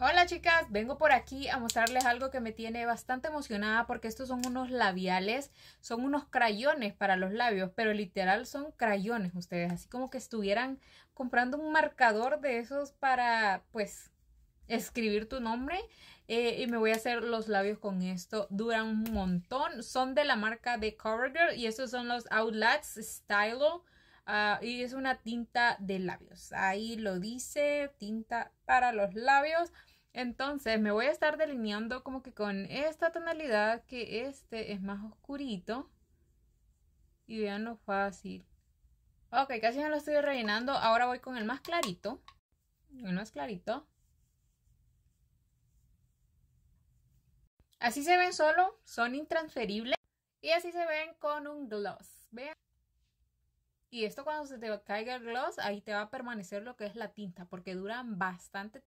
Hola chicas, vengo por aquí a mostrarles algo que me tiene bastante emocionada porque estos son unos labiales, son unos crayones para los labios, pero literal son crayones ustedes, así como que estuvieran comprando un marcador de esos para pues escribir tu nombre eh, y me voy a hacer los labios con esto, duran un montón, son de la marca de CoverGirl y estos son los Outlets Stylo Ah, y es una tinta de labios. Ahí lo dice, tinta para los labios. Entonces me voy a estar delineando como que con esta tonalidad que este es más oscurito. Y vean lo fácil. Ok, casi ya lo estoy rellenando. Ahora voy con el más clarito. El más clarito. Así se ven solo, son intransferibles. Y así se ven con un gloss. Vean. Y esto cuando se te caiga el gloss, ahí te va a permanecer lo que es la tinta, porque duran bastante